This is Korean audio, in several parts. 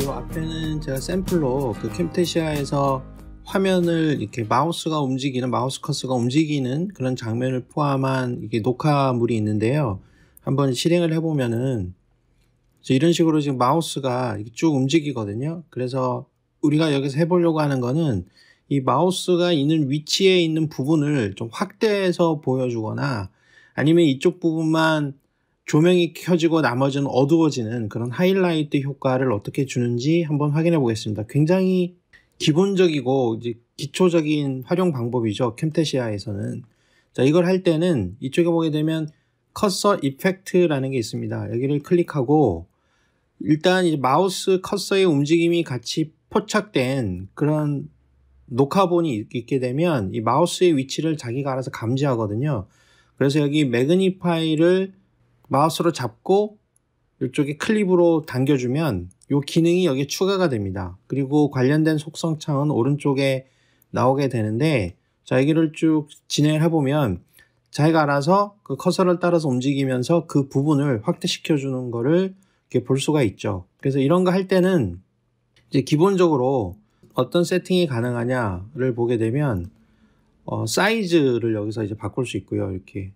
이 앞에는 제가 샘플로 그 캠테시아에서 화면을 이렇게 마우스가 움직이는 마우스 커스가 움직이는 그런 장면을 포함한 이게 녹화물이 있는데요. 한번 실행을 해보면은 이런 식으로 지금 마우스가 쭉 움직이거든요. 그래서 우리가 여기서 해보려고 하는 거는 이 마우스가 있는 위치에 있는 부분을 좀 확대해서 보여주거나 아니면 이쪽 부분만 조명이 켜지고 나머지는 어두워지는 그런 하이라이트 효과를 어떻게 주는지 한번 확인해 보겠습니다. 굉장히 기본적이고 이제 기초적인 활용 방법이죠. 캠테시아에서는. 자, 이걸 할 때는 이쪽에 보게 되면 커서 이펙트라는 게 있습니다. 여기를 클릭하고 일단 이제 마우스 커서의 움직임이 같이 포착된 그런 녹화본이 있게 되면 이 마우스의 위치를 자기가 알아서 감지하거든요. 그래서 여기 매그니파이를 마우스로 잡고 이쪽에 클립으로 당겨주면 이 기능이 여기에 추가가 됩니다. 그리고 관련된 속성 창은 오른쪽에 나오게 되는데 자 여기를 쭉 진행을 해보면 자기가 알아서 그 커서를 따라서 움직이면서 그 부분을 확대시켜 주는 거를 이렇게 볼 수가 있죠. 그래서 이런 거 할 때는 이제 기본적으로 어떤 세팅이 가능하냐를 보게 되면 어, 사이즈를 여기서 이제 바꿀 수 있고요. 이렇게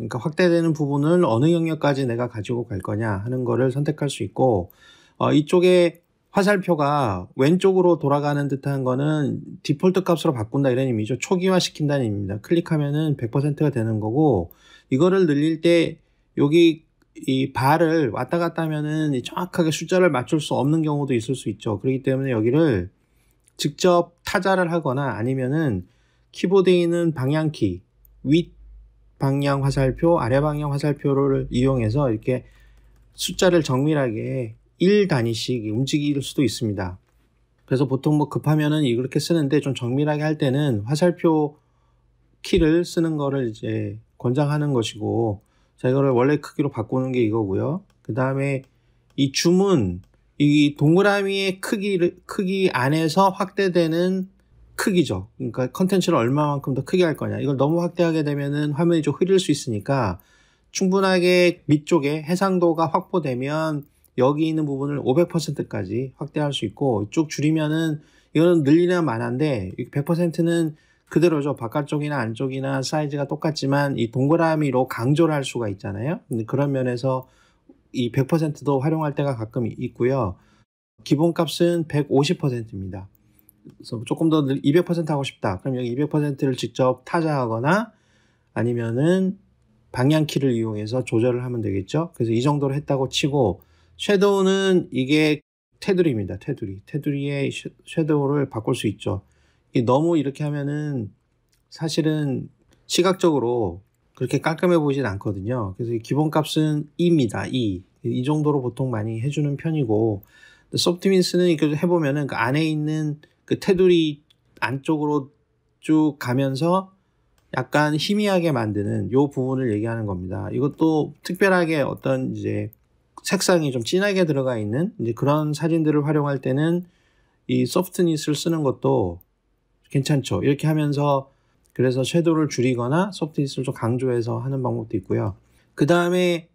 그러니까 확대되는 부분을 어느 영역까지 내가 가지고 갈 거냐 하는 거를 선택할 수 있고 어, 이쪽에 화살표가 왼쪽으로 돌아가는 듯한 거는 디폴트 값으로 바꾼다 이런 의미죠. 초기화 시킨다는 의미입니다. 클릭하면은 100%가 되는 거고 이거를 늘릴 때 여기 이 발을 왔다 갔다 하면은 정확하게 숫자를 맞출 수 없는 경우도 있을 수 있죠. 그렇기 때문에 여기를 직접 타자를 하거나 아니면은 키보드에 있는 방향키 윗 방향 화살표, 아래 방향 화살표를 이용해서 이렇게 숫자를 정밀하게 1단위씩 움직일 수도 있습니다. 그래서 보통 뭐 급하면은 이렇게 쓰는데 좀 정밀하게 할 때는 화살표 키를 쓰는 거를 이제 권장하는 것이고 자 이거를 원래 크기로 바꾸는 게 이거고요. 그 다음에 이 줌은 이 동그라미의 크기를 크기 안에서 확대되는 크기죠. 그러니까 컨텐츠를 얼마만큼 더 크게 할 거냐. 이걸 너무 확대하게 되면은 화면이 좀 흐릴 수 있으니까 충분하게 밑쪽에 해상도가 확보되면 여기 있는 부분을 500%까지 확대할 수 있고 쭉 줄이면은 이거는 늘리나 마나인데 100%는 그대로죠. 바깥쪽이나 안쪽이나 사이즈가 똑같지만 이 동그라미로 강조를 할 수가 있잖아요. 그런 면에서 이 100%도 활용할 때가 가끔 있고요. 기본값은 150%입니다. 그래서 조금 더 200% 하고 싶다. 그럼 여기 200%를 직접 타자하거나 아니면은 방향키를 이용해서 조절을 하면 되겠죠. 그래서 이 정도로 했다고 치고 섀도우는 이게 테두리입니다. 테두리. 테두리의 섀도우를 바꿀 수 있죠. 너무 이렇게 하면은 사실은 시각적으로 그렇게 깔끔해 보이진 않거든요. 그래서 기본값은 2입니다. 2. 이 정도로 보통 많이 해주는 편이고 소프트민스는 이렇게 해보면은 그 안에 있는 그 테두리 안쪽으로 쭉 가면서 약간 희미하게 만드는 요 부분을 얘기하는 겁니다. 이것도 특별하게 어떤 이제 색상이 좀 진하게 들어가 있는 이제 그런 사진들을 활용할 때는 이 소프트니스를 쓰는 것도 괜찮죠. 이렇게 하면서 그래서 섀도우를 줄이거나 소프트니스를 좀 강조해서 하는 방법도 있고요. 그 다음에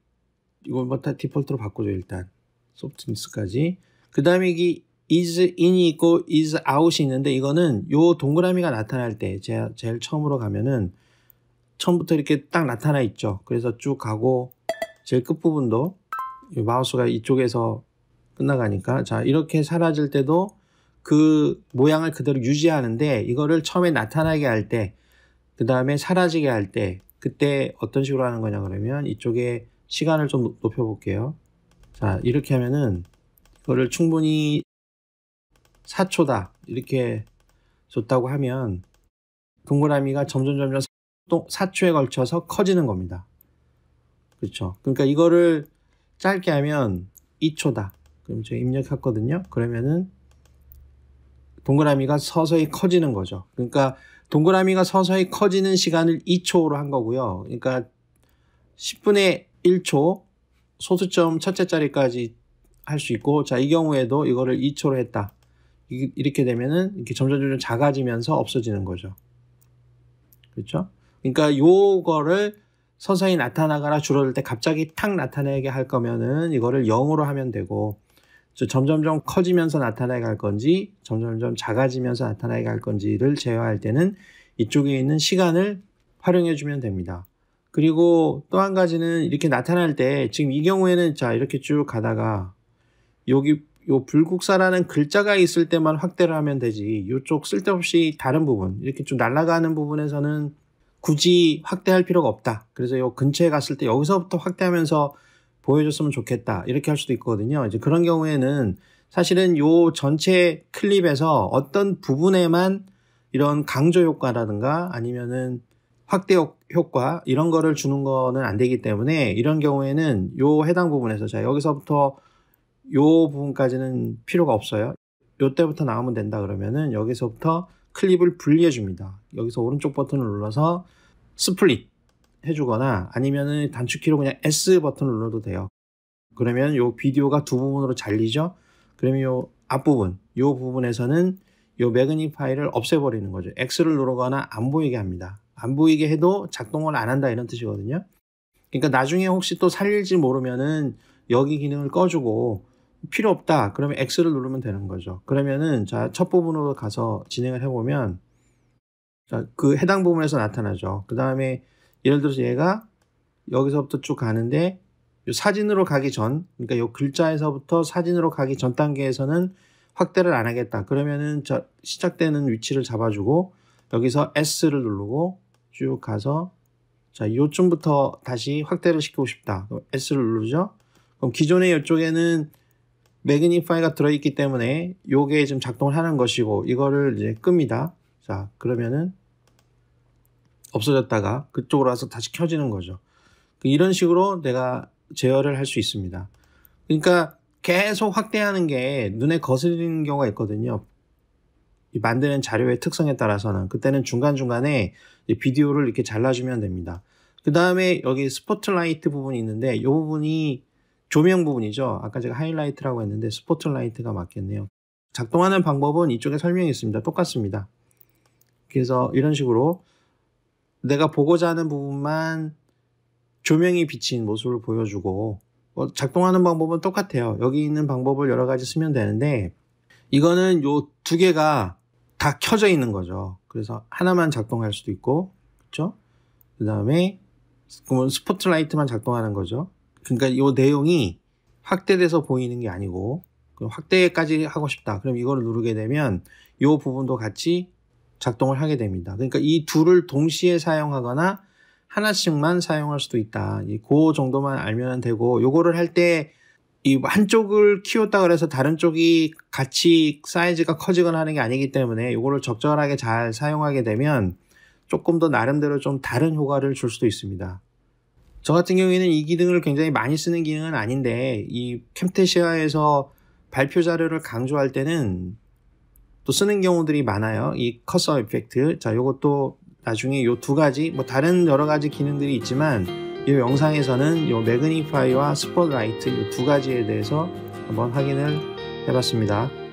이걸 뭐터 디폴트로 바꾸죠 일단 소프트니스까지. 그 다음에 이 is in이 있고 is out이 있는데 이거는 요 동그라미가 나타날 때 제가 제일 처음으로 가면은 처음부터 이렇게 딱 나타나 있죠. 그래서 쭉 가고 제일 끝부분도 마우스가 이쪽에서 끝나가니까 자 이렇게 사라질 때도 그 모양을 그대로 유지하는데 이거를 처음에 나타나게 할 때 그 다음에 사라지게 할 때 그때 어떤 식으로 하는 거냐 그러면 이쪽에 시간을 좀 높여 볼게요 자 이렇게 하면은 이거를 충분히 4초다 이렇게 줬다고 하면 동그라미가 점점 점점 4초에 걸쳐서 커지는 겁니다. 그렇죠. 그러니까 이거를 짧게 하면 2초다. 그럼 제가 입력했거든요. 그러면은 동그라미가 서서히 커지는 거죠. 그러니까 동그라미가 서서히 커지는 시간을 2초로 한 거고요. 그러니까 10분의 1초 소수점 첫째 자리까지 할 수 있고 자 이 경우에도 이거를 2초로 했다. 이렇게 되면은 이렇게 점점 점점 작아지면서 없어지는 거죠. 그렇죠? 그러니까 요거를 선상이 나타나거나 줄어들 때 갑자기 탁 나타나게 할 거면은 이거를 0으로 하면 되고 점점점 커지면서 나타나게 할 건지 점점점 작아지면서 나타나게 할 건지를 제어할 때는 이쪽에 있는 시간을 활용해 주면 됩니다. 그리고 또 한 가지는 이렇게 나타날 때 지금 이 경우에는 자 이렇게 쭉 가다가 여기 요 불국사라는 글자가 있을 때만 확대를 하면 되지 요쪽 쓸데없이 다른 부분 이렇게 좀 날아가는 부분에서는 굳이 확대할 필요가 없다. 그래서 요 근처에 갔을 때 여기서부터 확대하면서 보여줬으면 좋겠다. 이렇게 할 수도 있거든요. 이제 그런 경우에는 사실은 요 전체 클립에서 어떤 부분에만 이런 강조 효과라든가 아니면은 확대 효과 이런 거를 주는 거는 안 되기 때문에 이런 경우에는 요 해당 부분에서 자 여기서부터 요 부분까지는 필요가 없어요. 요때부터 나오면 된다 그러면은 여기서부터 클립을 분리해 줍니다. 여기서 오른쪽 버튼을 눌러서 스플릿 해주거나 아니면은 단축키로 그냥 S 버튼 을 눌러도 돼요. 그러면 요 비디오가 두 부분으로 잘리죠. 그러면 요 앞부분, 요 부분에서는 요 매그니 파일을 없애버리는 거죠. X를 누르거나 안 보이게 합니다. 안 보이게 해도 작동을 안 한다 이런 뜻이거든요. 그러니까 나중에 혹시 또 살릴지 모르면은 여기 기능을 꺼주고 필요 없다. 그러면 X를 누르면 되는 거죠. 그러면은 자, 첫 부분으로 가서 진행을 해보면 자, 그 해당 부분에서 나타나죠. 그 다음에 예를 들어서 얘가 여기서부터 쭉 가는데 사진으로 가기 전, 그러니까 요 글자에서부터 사진으로 가기 전 단계에서는 확대를 안 하겠다. 그러면은 저 시작되는 위치를 잡아주고 여기서 S를 누르고 쭉 가서 자 요쯤부터 다시 확대를 시키고 싶다. S를 누르죠. 그럼 기존의 이쪽에는 매그니파이가 들어있기 때문에 요게 지금 작동을 하는 것이고 이거를 이제 끕니다. 자 그러면은 없어졌다가 그쪽으로 와서 다시 켜지는 거죠. 그 이런 식으로 내가 제어를 할 수 있습니다. 그러니까 계속 확대하는 게 눈에 거슬리는 경우가 있거든요. 만드는 자료의 특성에 따라서는 그때는 중간중간에 비디오를 이렇게 잘라주면 됩니다. 그 다음에 여기 스포트라이트 부분이 있는데 이 부분이 조명 부분이죠. 아까 제가 하이라이트라고 했는데 스포트라이트가 맞겠네요. 작동하는 방법은 이쪽에 설명이 있습니다. 똑같습니다. 그래서 이런 식으로 내가 보고자 하는 부분만 조명이 비친 모습을 보여주고 어, 작동하는 방법은 똑같아요. 여기 있는 방법을 여러 가지 쓰면 되는데 이거는 요 두 개가 다 켜져 있는 거죠. 그래서 하나만 작동할 수도 있고 그렇죠? 그 다음에 스포트라이트만 작동하는 거죠. 그러니까 이 내용이 확대돼서 보이는 게 아니고 확대까지 하고 싶다. 그럼 이걸 누르게 되면 이 부분도 같이 작동을 하게 됩니다. 그러니까 이 둘을 동시에 사용하거나 하나씩만 사용할 수도 있다. 이그 정도만 알면 되고 요거를 할 때 이 한쪽을 키웠다 그래서 다른 쪽이 같이 사이즈가 커지거나 하는 게 아니기 때문에 요거를 적절하게 잘 사용하게 되면 조금 더 나름대로 좀 다른 효과를 줄 수도 있습니다. 저 같은 경우에는 이 기능을 굉장히 많이 쓰는 기능은 아닌데 이 캠테시아에서 발표 자료를 강조할 때는 또 쓰는 경우들이 많아요. 이 커서 이펙트. 자, 요것도 나중에 요 두 가지 뭐 다른 여러 가지 기능들이 있지만 이 영상에서는 요 매그니파이와 스포트라이트 이 두 가지에 대해서 한번 확인을 해봤습니다.